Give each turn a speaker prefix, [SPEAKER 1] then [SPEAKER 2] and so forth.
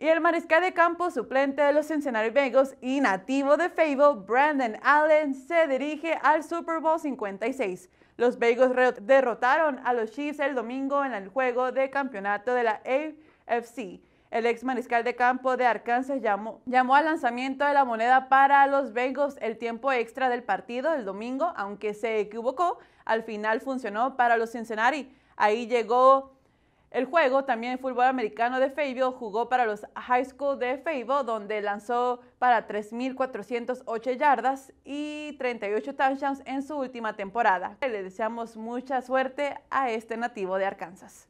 [SPEAKER 1] Y el mariscal de campo suplente de los Cincinnati Bengals y nativo de Fable, Brandon Allen, se dirige al Super Bowl 56. Los Bengals derrotaron a los Chiefs el domingo en el juego de campeonato de la AFC. El ex mariscal de campo de Arkansas llamó, al lanzamiento de la moneda para los Bengals el tiempo extra del partido el domingo, aunque se equivocó, al final funcionó para los Cincinnati. Ahí llegó el juego, también fútbol americano de Fayetteville, jugó para los High School de Fayetteville, donde lanzó para 3.408 yardas y 38 touchdowns en su última temporada. Le deseamos mucha suerte a este nativo de Arkansas.